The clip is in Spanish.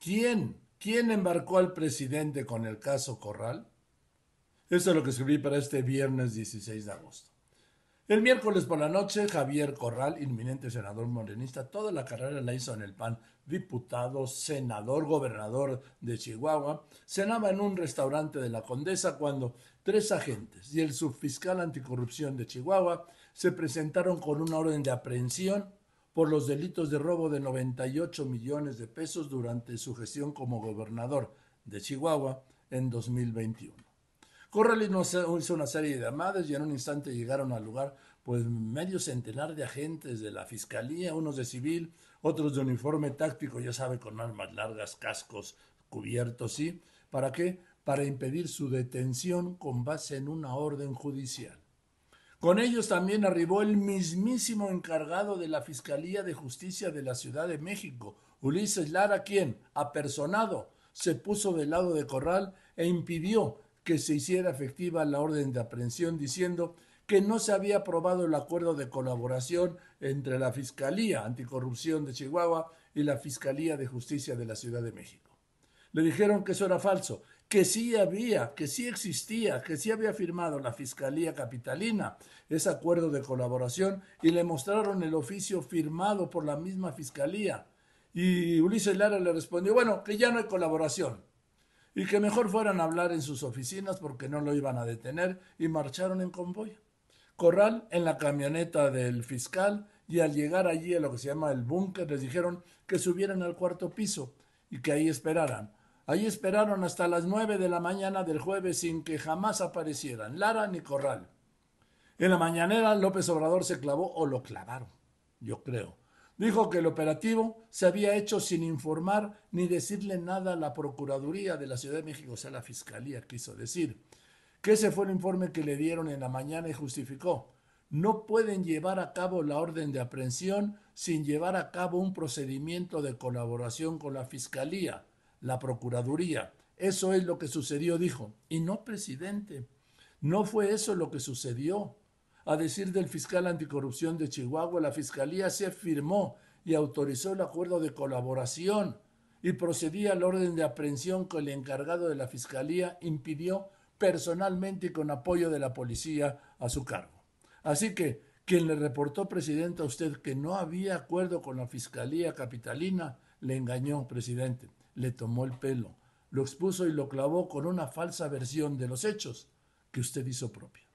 ¿Quién? ¿Quién embarcó al presidente con el caso Corral? Eso es lo que escribí para este viernes 16 de agosto. El miércoles por la noche, Javier Corral, inminente senador morenista, toda la carrera la hizo en el PAN, diputado, senador, gobernador de Chihuahua, cenaba en un restaurante de la Condesa cuando tres agentes y el subfiscal anticorrupción de Chihuahua se presentaron con una orden de aprehensión por los delitos de robo de 98 millones de pesos durante su gestión como gobernador de Chihuahua en 2021. Corral hizo una serie de llamadas y en un instante llegaron al lugar pues medio centenar de agentes de la fiscalía, unos de civil, otros de uniforme táctico, ya sabe, con armas largas, cascos cubiertos, ¿sí? ¿Para qué? Para impedir su detención con base en una orden judicial. Con ellos también arribó el mismísimo encargado de la Fiscalía de Justicia de la Ciudad de México, Ulises Lara, quien, apersonado, se puso del lado de Corral e impidió que se hiciera efectiva la orden de aprehensión diciendo que no se había aprobado el acuerdo de colaboración entre la Fiscalía Anticorrupción de Chihuahua y la Fiscalía de Justicia de la Ciudad de México. Le dijeron que eso era falso que sí había, que sí existía, que sí había firmado la Fiscalía Capitalina ese acuerdo de colaboración y le mostraron el oficio firmado por la misma Fiscalía. Y Ulises Lara le respondió, bueno, que ya no hay colaboración y que mejor fueran a hablar en sus oficinas porque no lo iban a detener y marcharon en convoy. Corral en la camioneta del fiscal y al llegar allí a lo que se llama el búnker les dijeron que subieran al cuarto piso y que ahí esperaran Ahí esperaron hasta las nueve de la mañana del jueves sin que jamás aparecieran Lara ni Corral. En la mañanera López Obrador se clavó o lo clavaron, yo creo. Dijo que el operativo se había hecho sin informar ni decirle nada a la Procuraduría de la Ciudad de México, o sea, la Fiscalía quiso decir, que ese fue el informe que le dieron en la mañana y justificó. No pueden llevar a cabo la orden de aprehensión sin llevar a cabo un procedimiento de colaboración con la Fiscalía la Procuraduría. Eso es lo que sucedió, dijo. Y no, presidente, no fue eso lo que sucedió. A decir del fiscal anticorrupción de Chihuahua, la fiscalía se firmó y autorizó el acuerdo de colaboración y procedía al orden de aprehensión que el encargado de la fiscalía impidió personalmente y con apoyo de la policía a su cargo. Así que quien le reportó, presidente, a usted que no había acuerdo con la fiscalía capitalina, le engañó, presidente le tomó el pelo, lo expuso y lo clavó con una falsa versión de los hechos que usted hizo propia.